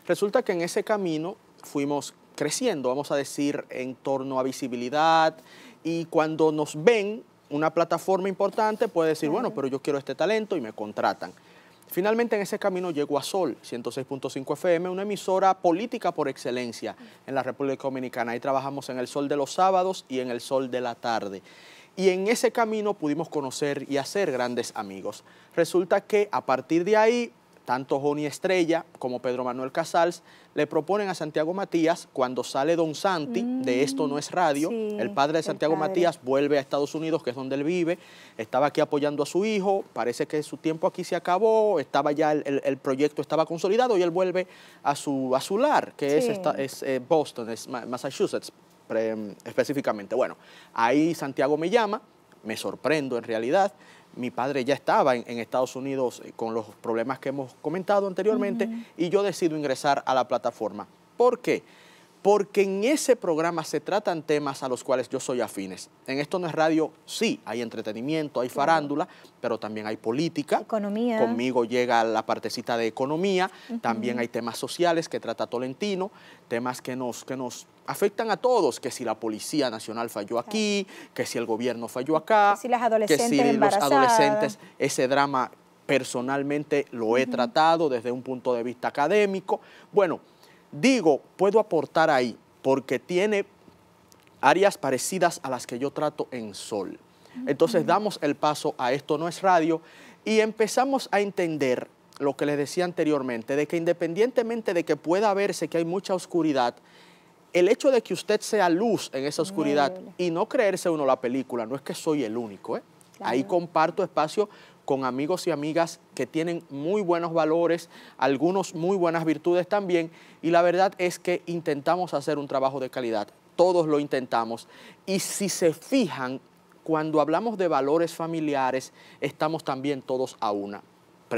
Resulta que en ese camino fuimos creciendo, vamos a decir, en torno a visibilidad y cuando nos ven una plataforma importante puede decir, bueno, pero yo quiero este talento y me contratan. Finalmente en ese camino llegó a Sol, 106.5 FM, una emisora política por excelencia en la República Dominicana. Ahí trabajamos en el sol de los sábados y en el sol de la tarde. Y en ese camino pudimos conocer y hacer grandes amigos. Resulta que a partir de ahí tanto Joni Estrella como Pedro Manuel Casals le proponen a Santiago Matías, cuando sale Don Santi, de Esto no mm, es radio, el padre de Santiago Matías vuelve a Estados Unidos, que es donde él vive, estaba aquí apoyando a su hijo, parece que su tiempo aquí se acabó, estaba ya el, proyecto estaba consolidado y él vuelve a su, a lar, que es, eh, Boston, es Massachusetts mm, específicamente. Bueno, ahí Santiago me llama, me sorprendo en realidad, mi padre ya estaba en, Estados Unidos eh, con los problemas que hemos comentado anteriormente y yo decido ingresar a la plataforma. ¿Por qué? porque en ese programa se tratan temas a los cuales yo soy afines. En esto no es radio, sí, hay entretenimiento, hay farándula, pero también hay política. Economía. Conmigo llega la partecita de economía, también hay temas sociales que trata Tolentino, temas que nos, que nos afectan a todos, que si la Policía Nacional falló aquí, que si el gobierno falló acá, que si, las adolescentes los adolescentes, ese drama personalmente lo he tratado desde un punto de vista académico. Bueno, digo, puedo aportar ahí, porque tiene áreas parecidas a las que yo trato en Sol. Entonces damos el paso a Esto no es radio y empezamos a entender lo que les decía anteriormente, de que independientemente de que pueda verse que hay mucha oscuridad, el hecho de que usted sea luz en esa oscuridad y no creerse uno la película, no es que soy el único, ¿eh? Ahí comparto espacio con amigos y amigas que tienen muy buenos valores, algunos muy buenas virtudes también, y la verdad es que intentamos hacer un trabajo de calidad, todos lo intentamos, y si se fijan, cuando hablamos de valores familiares, estamos también todos a una.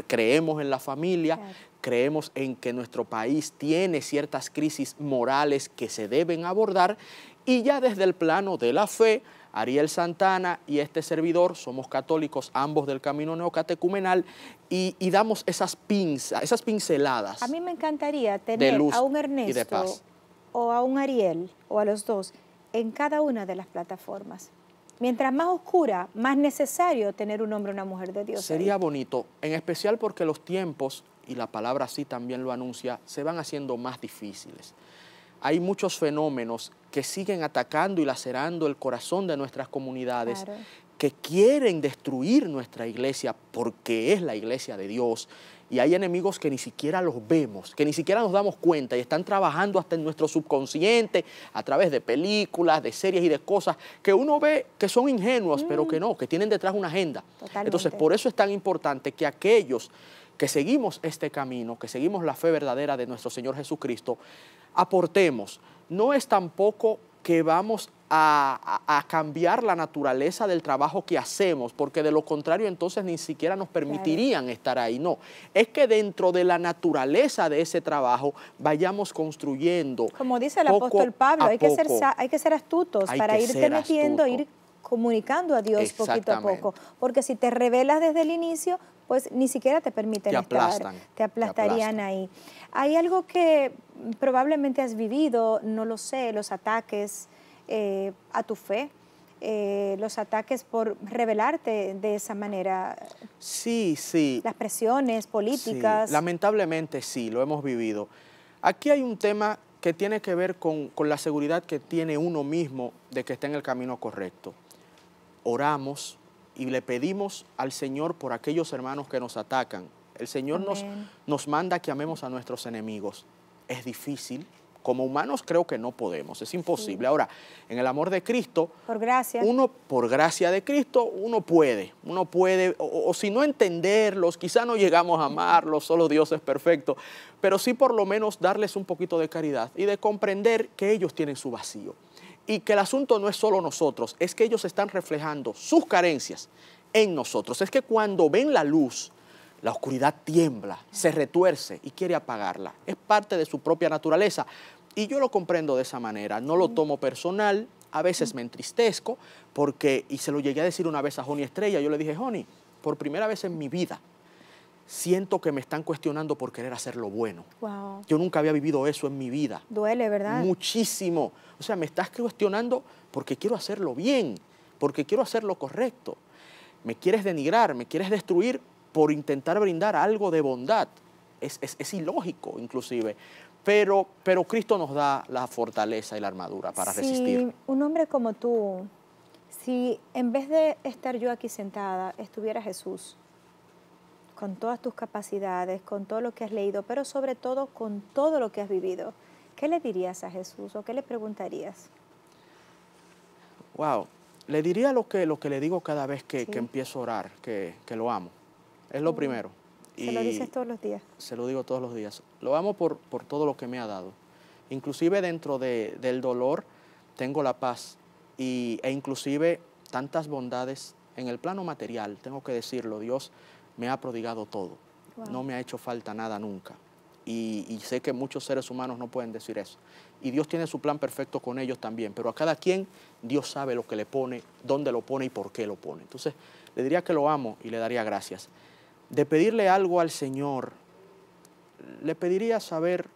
Creemos en la familia, creemos en que nuestro país tiene ciertas crisis morales que se deben abordar y ya desde el plano de la fe, Ariel Santana y este servidor somos católicos, ambos del camino neocatecumenal, y, damos esas pinzas, esas pinceladas. A mí
me encantaría tener a un Ernesto o a un Ariel o a los dos en cada una de las plataformas. Mientras más oscura, más necesario tener un hombre o una mujer de Dios. Sería
bonito, en especial porque los tiempos, y la palabra sí también lo anuncia, se van haciendo más difíciles hay muchos fenómenos que siguen atacando y lacerando el corazón de nuestras comunidades, que quieren destruir nuestra iglesia porque es la iglesia de Dios. Y hay enemigos que ni siquiera los vemos, que ni siquiera nos damos cuenta y están trabajando hasta en nuestro subconsciente a través de películas, de series y de cosas que uno ve que son ingenuos, pero que mm. no, que tienen detrás una agenda. Entonces, por eso es tan importante que aquellos que seguimos este camino, que seguimos la fe verdadera de nuestro Señor Jesucristo, aportemos. No es tampoco que vamos a, cambiar la naturaleza del trabajo que hacemos, porque de lo contrario entonces ni siquiera nos permitirían estar ahí. No, es que dentro de la naturaleza de ese trabajo vayamos construyendo. Como dice el apóstol Pablo, hay que, ser,
hay que ser astutos para ir metiendo, ir comunicando a Dios poquito a poco, porque si te revelas desde el inicio, pues ni siquiera te permiten estar, te aplastarían ahí. Hay algo que probablemente has vivido, no lo sé, los ataques eh, a tu fe, eh, los ataques por revelarte de esa manera.
Sí, sí.
Las presiones políticas.
lamentablemente sí, lo hemos vivido. Aquí hay un tema que tiene que ver con, con la seguridad que tiene uno mismo de que está en el camino correcto. Oramos y le pedimos al Señor por aquellos hermanos que nos atacan, el Señor nos, nos manda que amemos a nuestros enemigos. Es difícil, como humanos creo que no podemos, es imposible. Ahora, en el amor de Cristo, por uno por gracia de Cristo, uno puede, uno puede, o, o si no entenderlos, quizá no llegamos a amarlos, solo Dios es perfecto, pero sí por lo menos darles un poquito de caridad y de comprender que ellos tienen su vacío y que el asunto no es solo nosotros, es que ellos están reflejando sus carencias en nosotros. Es que cuando ven la luz, la oscuridad tiembla, se retuerce y quiere apagarla. Es parte de su propia naturaleza. Y yo lo comprendo de esa manera, no lo tomo personal, a veces me entristezco, porque, y se lo llegué a decir una vez a Joni Estrella, yo le dije, Joni, por primera vez en mi vida, siento que me están cuestionando por querer hacer lo bueno. Yo nunca había vivido eso en mi vida.
Duele, ¿verdad?
Muchísimo. O sea, me estás cuestionando porque quiero hacerlo bien, porque quiero hacer lo correcto. Me quieres denigrar, me quieres destruir por intentar brindar algo de bondad. Es, ilógico inclusive. Pero, pero, Cristo nos da la fortaleza y la armadura para resistir.
Un hombre como tú, si en vez de estar yo aquí sentada, estuviera Jesús, con todas tus capacidades, con todo lo que has leído, pero sobre todo con todo lo que has vivido, ¿qué le dirías a Jesús o qué le preguntarías?
Wow, le diría lo que, lo que le digo cada vez que, empiezo a orar, que lo amo es lo primero. ¿Se lo dices todos los días? Se lo digo todos los días. Lo amo por, todo lo que me ha dado. Inclusive dentro del dolor tengo la paz y, e inclusive tantas bondades en el plano material, tengo que decirlo, Dios me ha prodigado todo. No me ha hecho falta nada nunca. Y, y, sé que muchos seres humanos no pueden decir eso. Y Dios tiene su plan perfecto con ellos también, pero a cada quien Dios sabe lo que le pone, dónde lo pone y por qué lo pone. Entonces, le diría que lo amo y le daría gracias de pedirle algo al Señor, le pediría saber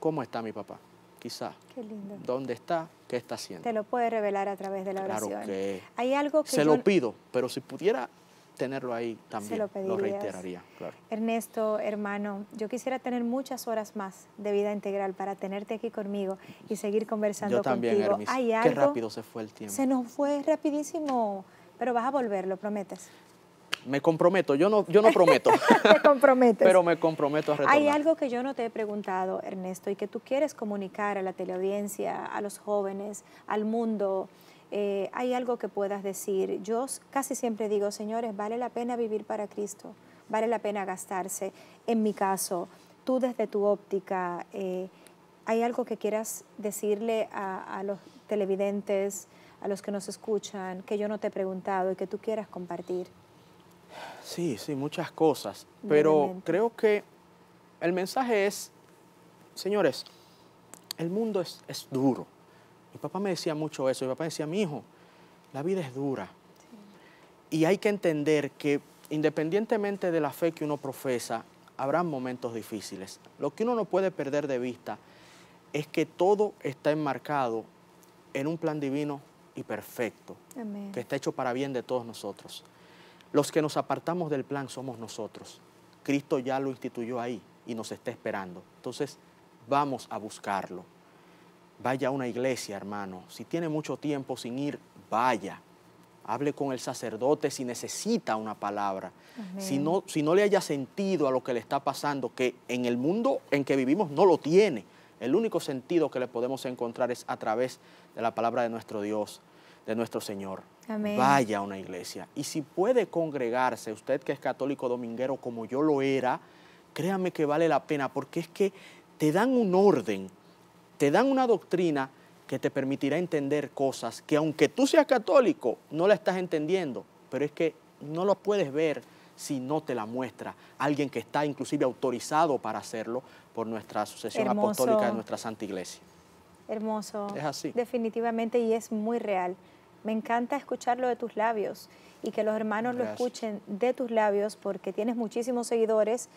cómo está mi papá, quizás. Qué lindo. ¿Dónde está? ¿Qué está haciendo? Te
lo puede revelar a través de la oración. Claro
que Hay
algo que se lo
pido, pero si pudiera tenerlo ahí también, lo, reiteraría.
Ernesto, hermano, yo quisiera tener muchas horas más de vida integral para tenerte aquí conmigo y seguir conversando yo también, contigo. Qué rápido
se fue el tiempo. Se
nos fue rapidísimo, pero vas a volver, lo prometes
me comprometo, yo no, yo no prometo. Te comprometes. Pero me comprometo a retomar. Hay algo
que yo no te he preguntado, Ernesto, y que tú quieres comunicar a la teleaudiencia, a los jóvenes, al mundo. Eh, hay algo que puedas decir. Yo casi siempre digo, señores, vale la pena vivir para Cristo, vale la pena gastarse. En mi caso, tú desde tu óptica, eh, ¿hay algo que quieras decirle a, a los televidentes, a los que nos escuchan, que yo no te he preguntado y que tú quieras compartir?
Sí, sí, muchas cosas. Pero creo que el mensaje es, señores, el mundo es, duro. Mi papá me decía mucho eso. Mi papá decía, mi hijo, la vida es dura. Y hay que entender que independientemente de la fe que uno profesa, habrá momentos difíciles. Lo que uno no puede perder de vista es que todo está enmarcado en un plan divino y perfecto, que está hecho para bien de todos nosotros. Los que nos apartamos del plan somos nosotros. Cristo ya lo instituyó ahí y nos está esperando. Entonces, vamos a buscarlo. Vaya a una iglesia, hermano. Si tiene mucho tiempo sin ir, vaya. Hable con el sacerdote si necesita una palabra. si no le haya sentido a lo que le está pasando, que en el mundo en que vivimos no lo tiene. El único sentido que le podemos encontrar es a través de la palabra de nuestro Dios, de nuestro Señor. Vaya a una iglesia. Y si puede congregarse, usted que es católico dominguero como yo lo era, créame que vale la pena porque es que te dan un orden, te dan una doctrina que te permitirá entender cosas que aunque tú seas católico, no la estás entendiendo, pero es que no lo puedes ver si no te la muestra alguien que está inclusive autorizado para hacerlo por nuestra sucesión Apostólica de nuestra Santa Iglesia.
Hermoso. Es así. Definitivamente y es muy real. Me encanta escucharlo de tus labios y que los hermanos lo escuchen de tus labios porque tienes muchísimos seguidores,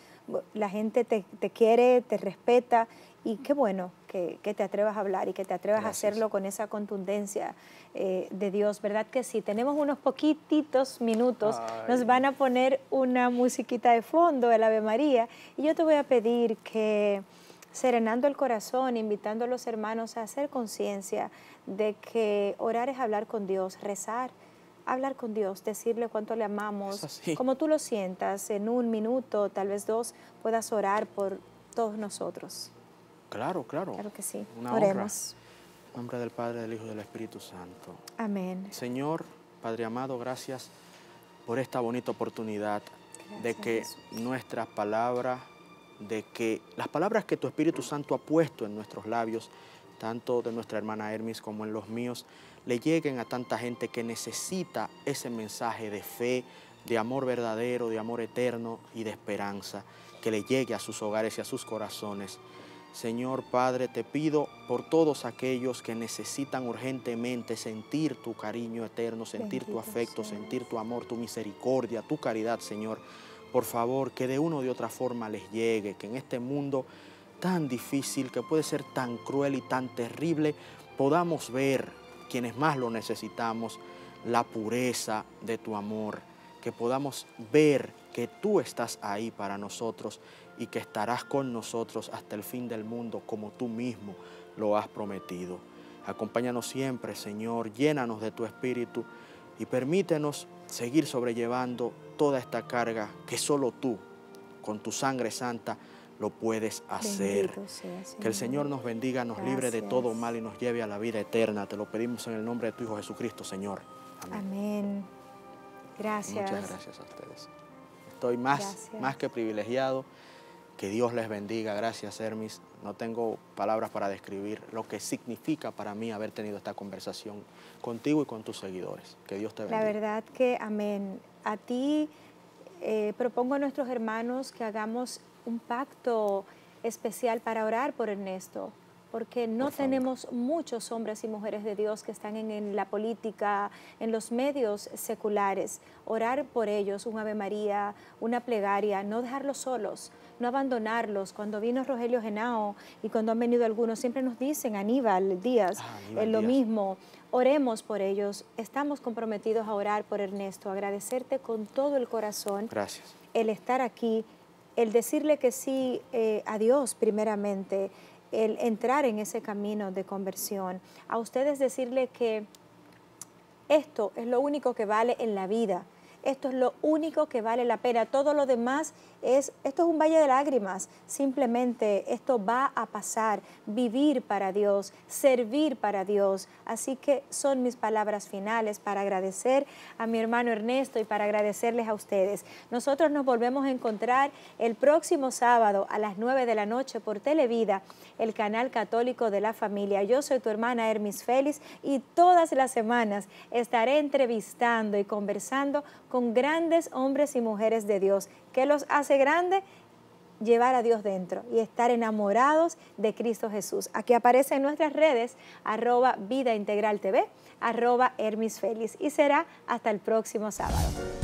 la gente te, quiere, te respeta y qué bueno que, te atrevas a hablar y que te atrevas a hacerlo con esa contundencia eh, de Dios, ¿verdad que si Tenemos unos poquititos minutos, nos van a poner una musiquita de fondo, el Ave María, y yo te voy a pedir que serenando el corazón, invitando a los hermanos a hacer conciencia de que orar es hablar con Dios, rezar, hablar con Dios, decirle cuánto le amamos, como tú lo sientas, en un minuto, tal vez dos, puedas orar por todos nosotros.
Claro, claro. Claro
que sí. Oremos.
En nombre del Padre, del Hijo y del Espíritu Santo. Amén. Señor, Padre amado, gracias por esta bonita oportunidad de que nuestras palabras de que las palabras que tu Espíritu Santo ha puesto en nuestros labios, tanto de nuestra hermana Hermes como en los míos, le lleguen a tanta gente que necesita ese mensaje de fe, de amor verdadero, de amor eterno y de esperanza, que le llegue a sus hogares y a sus corazones. Señor Padre, te pido por todos aquellos que necesitan urgentemente sentir tu cariño eterno, sentir tu afecto, sentir tu amor, tu misericordia, tu caridad, Señor. Por favor, que de una u de otra forma les llegue, que en este mundo tan difícil, que puede ser tan cruel y tan terrible, podamos ver, quienes más lo necesitamos, la pureza de tu amor, que podamos ver que tú estás ahí para nosotros y que estarás con nosotros hasta el fin del mundo como tú mismo lo has prometido. Acompáñanos siempre, Señor, llénanos de tu espíritu y permítenos seguir sobrellevando toda esta carga que solo tú, con tu sangre santa, lo puedes hacer. que el Señor nos bendiga, nos libre de todo mal y nos lleve a la vida eterna. Te lo pedimos en el nombre de tu Hijo Jesucristo, Señor.
Amén. Gracias. Muchas
gracias a ustedes. Estoy más, más que privilegiado que Dios les bendiga. Gracias, Hermis. No tengo palabras para describir lo que significa para mí haber tenido esta conversación contigo y con tus seguidores. Que Dios te bendiga. La
verdad que amén. A ti eh, propongo a nuestros hermanos que hagamos un pacto especial para orar por Ernesto porque no tenemos muchos hombres y mujeres de Dios que están en, la política, en los medios seculares. Orar por ellos, un Ave María, una plegaria, no dejarlos solos, no abandonarlos. Cuando vino Rogelio Genao y cuando han venido algunos, siempre nos dicen, Aníbal Díaz, ah, lo mismo. Oremos por ellos. Estamos comprometidos a orar por Ernesto, agradecerte con todo el corazón. Gracias. El estar aquí, el decirle que sí eh, a Dios primeramente, el entrar en ese camino de conversión, a ustedes decirle que esto es lo único que vale en la vida esto es lo único que vale la pena. Todo lo demás es, esto es un valle de lágrimas. Simplemente esto va a pasar. Vivir para Dios, servir para Dios. Así que son mis palabras finales para agradecer a mi hermano Ernesto y para agradecerles a ustedes. Nosotros nos volvemos a encontrar el próximo sábado a las 9 de la noche por Televida, el canal católico de la familia. Yo soy tu hermana Hermis Félix y todas las semanas estaré entrevistando y conversando con grandes hombres y mujeres de Dios. ¿Qué los hace grandes? llevar a Dios dentro y estar enamorados de Cristo Jesús. Aquí aparece en nuestras redes arroba vida integral TV, arroba Hermis Félix y será hasta el próximo sábado.